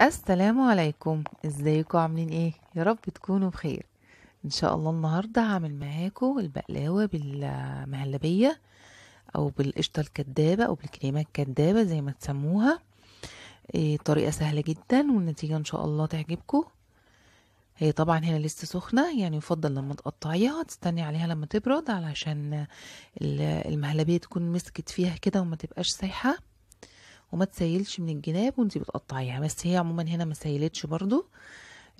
السلام عليكم ازيكم عاملين ايه يا رب تكونوا بخير ان شاء الله النهارده هعمل معاكم البقلاوه بالمهلبيه او بالقشطه الكدابه او بالكريمه الكدابه زي ما تسموها إيه طريقه سهله جدا والنتيجه ان شاء الله تعجبكم هي طبعا هنا لسه سخنة يعني يفضل لما تقطعيها تستني عليها لما تبرد علشان المهلبية تكون مسكت فيها كده وما تبقاش سايحة وما تسيلش من الجناب وانت بتقطعيها بس هي عموما هنا ما سيلتش برضو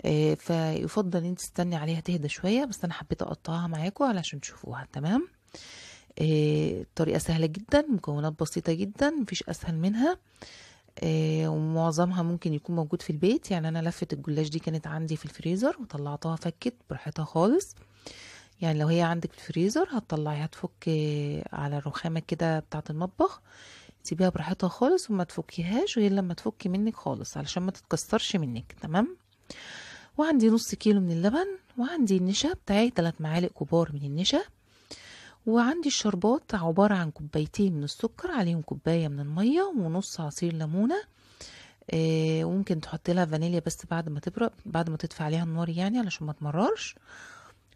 آه فيفضل انت تستني عليها تهدى شويه بس انا حبيت اقطعها معاكم علشان تشوفوها تمام آه طريقه سهله جدا مكونات بسيطه جدا مفيش اسهل منها آه ومعظمها ممكن يكون موجود في البيت يعني انا لفه الجلاش دي كانت عندي في الفريزر وطلعتها فكت براحتها خالص يعني لو هي عندك في الفريزر هتطلعيها تفك آه، على الرخامه كده بتاعه المطبخ سيبيها براحتها خالص وما تفكيهاش غير لما تفكي منك خالص علشان ما تتكسرش منك تمام وعندي نص كيلو من اللبن وعندي النشا بتاعي ثلاث معالق كبار من النشا وعندي الشربات عبارة عن كوبايتين من السكر عليهم كوباية من المية ونص عصير ليمونة آه، وممكن تحطي لها فانيليا بس بعد ما تبرق بعد ما تطفي عليها النار يعني علشان ما تمررش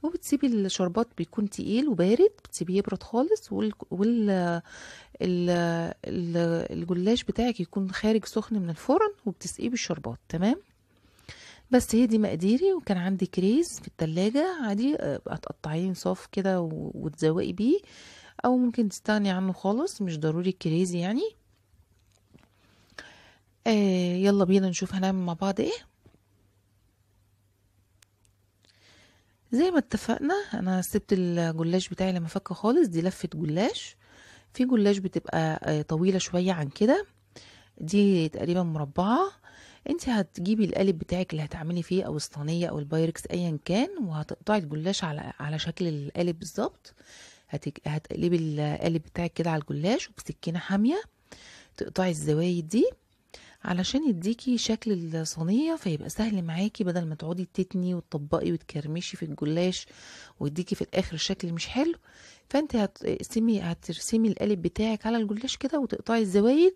وبتسيبي الشربات بيكون تقيل وبارد بتسيبيه يبرد خالص وال, وال... ال... الجلاش بتاعك يكون خارج سخن من الفرن وبتسقيه بالشربات تمام بس هي دي مقاديري وكان عندي كريز في التلاجة عادي آه، هتقطعيه صاف كده وتزوقي بيه او ممكن تستغني عنه خالص مش ضروري الكريز يعني آه يلا بينا نشوف هنعمل مع بعض ايه زي ما اتفقنا انا سبت الجلاش بتاعي لما فك خالص دي لفه جلاش في جلاش بتبقى آه، طويله شويه عن كده دي تقريبا مربعه انت هتجيبي القالب بتاعك اللي هتعملي فيه او الصينيه او البايركس ايا كان وهتقطعي الجلاش على على شكل القالب بالظبط هتقلبي القالب بتاعك كده على الجلاش وبسكينه حاميه تقطعي الزوايد دي علشان يديكي شكل الصينية فيبقى سهل معاكي بدل ما تقعدي تتني وتطبقي وتكرمشي في الجلاش ويديكي في الاخر شكل مش حلو فانت هتقسمي هترسمي القالب بتاعك على الجلاش كده وتقطعي الزوايد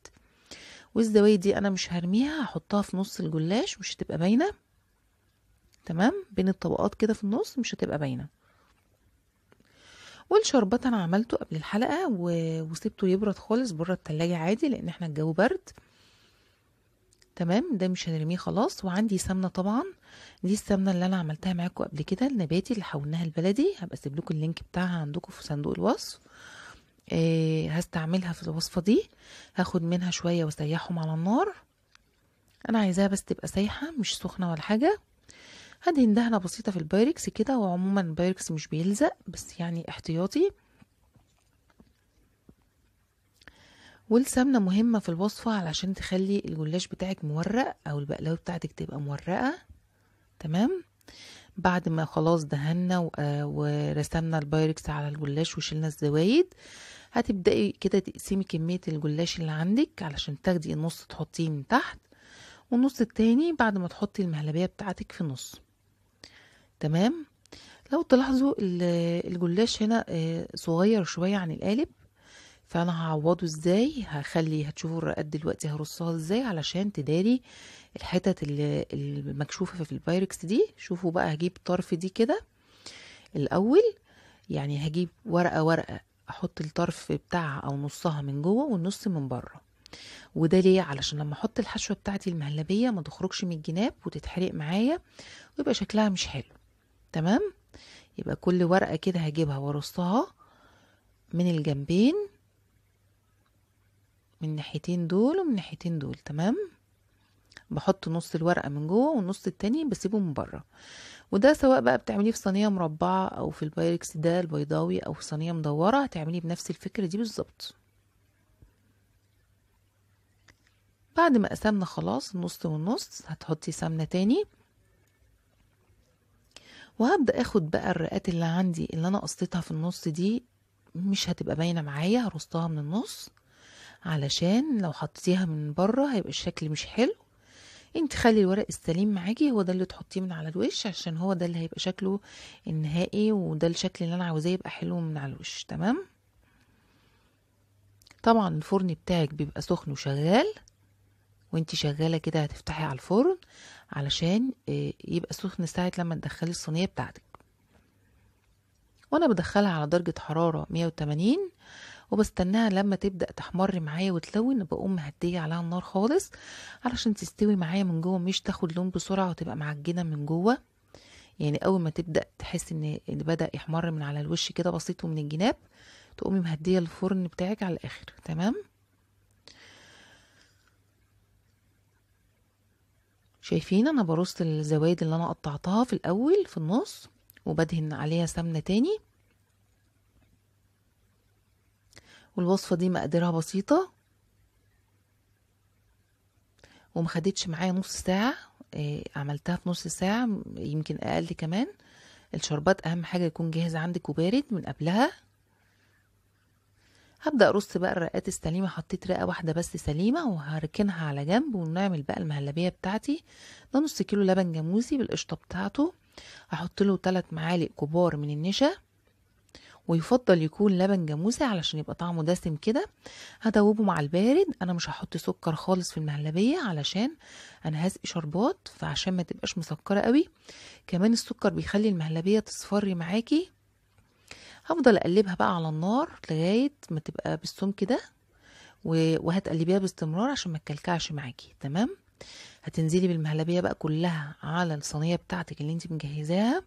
والزوايد دي انا مش هرميها هحطها في نص الجلاش مش هتبقى باينه تمام بين الطبقات كده في النص مش هتبقى باينه والشربات انا عملته قبل الحلقه وسبته يبرد خالص بره التلاجة عادي لان احنا الجو برد تمام ده مش هنرميه خلاص وعندي سمنه طبعا دي السمنه اللي انا عملتها معاكم قبل كده النباتي اللي حولناها البلدي هبقى اسيب لكم اللينك بتاعها عندكم في صندوق الوصف إيه هستعملها في الوصفه دي هاخد منها شويه واسيحهم على النار انا عايزاها بس تبقى سايحه مش سخنه ولا حاجه هدهن دهنه بسيطه في البايركس كده وعموما البايركس مش بيلزق بس يعني احتياطي والسمنة مهمة في الوصفة علشان تخلي الجلاش بتاعك مورق أو البقلاوة بتاعتك تبقى مورقة تمام بعد ما خلاص دهنا آه، ورسمنا البايركس على الجلاش وشلنا الزوايد هتبدأي كده تقسمي كمية الجلاش اللي عندك علشان تاخدي النص تحطيه من تحت والنص التاني بعد ما تحطي المهلبية بتاعتك في النص تمام لو تلاحظوا الجلاش هنا آه، صغير شوية عن القالب فانا هعوضه ازاي هخلي هتشوفوا الرقات دلوقتي هرصها ازاي علشان تداري الحتت المكشوفه في البايركس دي شوفوا بقى هجيب طرف دي كده الاول يعني هجيب ورقه ورقه احط الطرف بتاعها او نصها من جوه والنص من بره وده ليه علشان لما احط الحشوه بتاعتي المهلبيه ما تخرجش من الجناب وتتحرق معايا ويبقى شكلها مش حلو تمام يبقى كل ورقه كده هجيبها وارصها من الجنبين من الناحيتين دول ومن الناحيتين دول تمام بحط نص الورقه من جوه والنص التاني بسيبه من بره وده سواء بقى بتعمليه في صينيه مربعه او في البايركس ده البيضاوي او في صينيه مدوره هتعمليه بنفس الفكره دي بالظبط بعد ما قسمنا خلاص النص والنص هتحطي سمنه تاني وهبدا اخد بقى الرقات اللي عندي اللي انا قصيتها في النص دي مش هتبقى باينه معايا هرصها من النص علشان لو حطيتيها من بره هيبقى الشكل مش حلو انت خلي الورق السليم معاكي هو ده اللي تحطيه من على الوش عشان هو ده اللي هيبقى شكله النهائي وده الشكل اللي انا عاوزاه يبقى حلو من على الوش تمام طبعا الفرن بتاعك بيبقى سخن وشغال وانت شغاله كده هتفتحي على الفرن علشان آه، يبقى سخن ساعه لما تدخلي الصينيه بتاعتك وانا بدخلها على درجه حراره 180 وبستناها لما تبدأ تحمر معايا وتلون بقوم مهدية عليها النار خالص علشان تستوي معايا من جوه مش تاخد لون بسرعة وتبقى معجنة من جوه يعني أول ما تبدأ تحس إن بدأ يحمر من على الوش كده بسيط ومن الجناب تقومي مهدية الفرن بتاعك على الآخر تمام شايفين انا برص الزوايد اللي انا قطعتها في الاول في النص وبدهن عليها سمنه تاني والوصفة دي مقاديرها بسيطة ومخدتش معايا نص ساعة آه، عملتها في نص ساعة يمكن أقل كمان الشربات أهم حاجة يكون جاهز عندك وبارد من قبلها هبدأ أرص بقى الرقات السليمة حطيت رقة واحدة بس سليمة وهركنها على جنب ونعمل بقى المهلبية بتاعتي ده نص كيلو لبن جاموسي بالقشطة بتاعته هحط له تلات معالق كبار من النشا ويفضل يكون لبن جاموسي علشان يبقى طعمه دسم كده هدوبه مع البارد انا مش هحط سكر خالص في المهلبيه علشان انا هسقي شربات فعشان ما تبقاش مسكره قوي كمان السكر بيخلي المهلبيه تصفري معاكي هفضل اقلبها بقى على النار لغايه ما تبقى بالسمك كده وهتقلبيها باستمرار عشان ما تكلكعش معاكي تمام هتنزلي بالمهلبيه بقى كلها على الصينيه بتاعتك اللي انت مجهزاها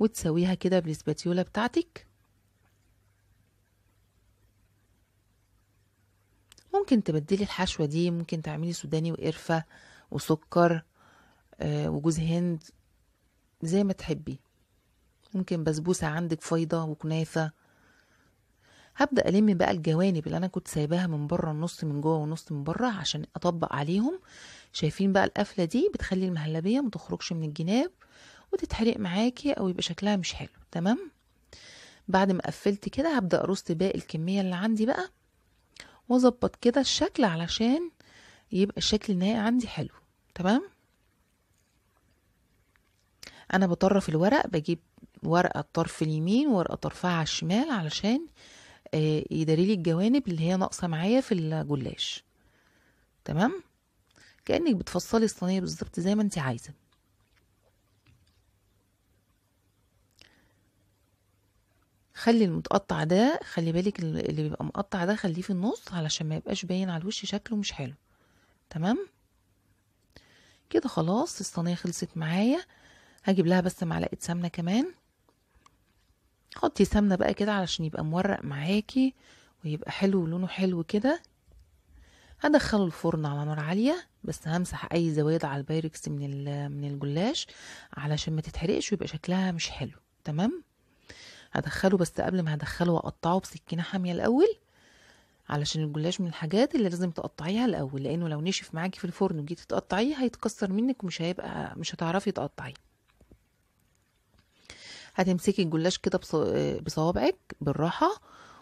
وتساويها كده بالسباتيولا بتاعتك ممكن تبدلي الحشوة دي ممكن تعملي سوداني وقرفة وسكر آه، وجوز هند زي ما تحبي ممكن بسبوسة عندك فايضة وكنافة هبدأ ألم بقى الجوانب اللي أنا كنت سايباها من بره النص من جوه ونص من بره عشان أطبق عليهم شايفين بقى القفلة دي بتخلي المهلبية متخرجش من الجناب وتتحرق معاكي او يبقى شكلها مش حلو تمام بعد ما قفلت كده هبدا ارص باقي الكميه اللي عندي بقى واظبط كده الشكل علشان يبقى الشكل النهائي عندي حلو تمام انا بطرف الورق بجيب ورقه الطرف اليمين ورقه طرفها على الشمال علشان آه، يداري لي الجوانب اللي هي ناقصه معايا في الجلاش تمام كانك بتفصلي الصينيه بالظبط زي ما انت عايزه خلي المتقطع ده خلي بالك اللي بيبقى مقطع ده خليه في النص علشان ما يبقاش باين على الوش شكله مش حلو تمام كده خلاص الصينيه خلصت معايا هجيب لها بس معلقه سمنه كمان حطي سمنه بقى كده علشان يبقى مورق معاكي ويبقى حلو ولونه حلو كده هدخله الفرن على نار عاليه بس همسح اي زوايد على البايركس من من الجلاش علشان ما تتحرقش ويبقى شكلها مش حلو تمام هدخله بس قبل ما هدخله هقطعه بسكينة حامية الأول علشان الجلاش من الحاجات اللي لازم تقطعيها الأول لأنه لو نشف معاكي في الفرن وجيتي تقطعيه هيتكسر منك ومش هيبقى مش هتعرفي تقطعيه هتمسكي الجلاش كده بصوابعك بالراحة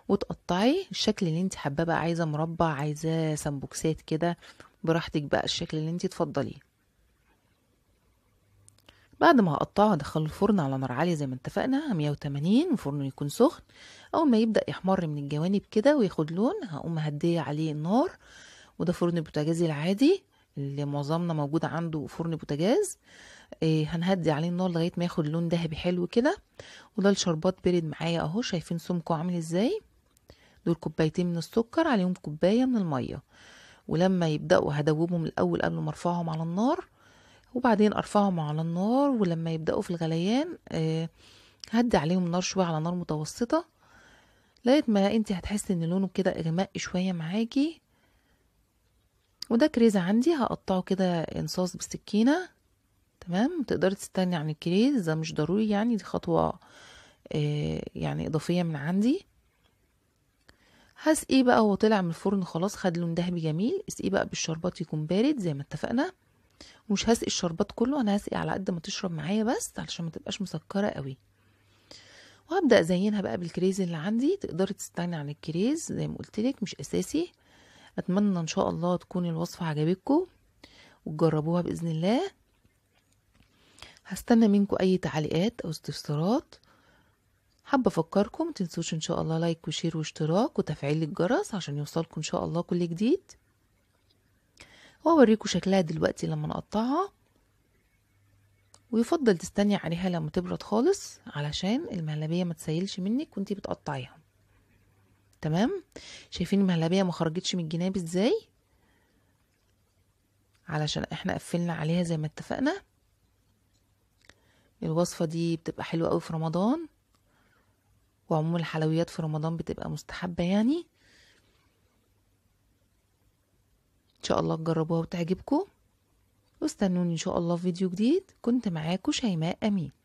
وتقطعي الشكل اللي انت حبابة بقى عايزه مربع عايزاه سمبوكسات كده براحتك بقى الشكل اللي انت تفضليه بعد ما هقطعه ادخله الفرن على نار عاليه زي ما اتفقنا 180 الفرن يكون سخن اول ما يبدا يحمر من الجوانب كده وياخد لون هقوم هدية عليه النار وده فرن البوتاجاز العادي اللي معظمنا موجود عنده فرن بوتاجاز إيه هنهدي عليه النار لغايه ما ياخد لون دهبي حلو كده وده الشربات برد معايا اهو شايفين سمكه عامل ازاي دول كوبايتين من السكر عليهم كوبايه من الميه ولما يبداوا هدوبهم الاول قبل ما ارفعهم على النار وبعدين ارفعهم على النار ولما يبداوا في الغليان آه، هدي عليهم النار شويه على نار متوسطه لقيت ما انت هتحسي ان لونه كده اغمق شويه معاكي وده كريز عندي هقطعه كده انصاص بالسكينه تمام تقدري تستني عن الكريز ده مش ضروري يعني دي خطوه آه، يعني اضافيه من عندي هسقيه بقى هو طلع من الفرن خلاص خد لون دهبي جميل اسقيه بقى بالشربات يكون بارد زي ما اتفقنا ومش هسقي الشربات كله انا هسقي على قد ما تشرب معايا بس علشان ما تبقاش مسكره قوي وهبدا ازينها بقى بالكريز اللي عندي تقدري تستغني عن الكريز زي ما قلت لك مش اساسي اتمنى ان شاء الله تكون الوصفه عجبتكم وتجربوها باذن الله هستنى منكم اي تعليقات او استفسارات حابه افكركم متنسوش ان شاء الله لايك وشير واشتراك وتفعيل الجرس عشان يوصلكم ان شاء الله كل جديد وهوريكم شكلها دلوقتي لما نقطعها ويفضل تستني عليها لما تبرد خالص علشان المهلبية ما تسيلش منك وانتي بتقطعيها تمام شايفين المهلبية ما خرجتش من الجناب ازاي علشان احنا قفلنا عليها زي ما اتفقنا الوصفة دي بتبقى حلوة قوي في رمضان وعموم الحلويات في رمضان بتبقى مستحبة يعني ان شاء الله تجربوها وتعجبكم واستنوني ان شاء الله في فيديو جديد كنت معاكم شيماء امين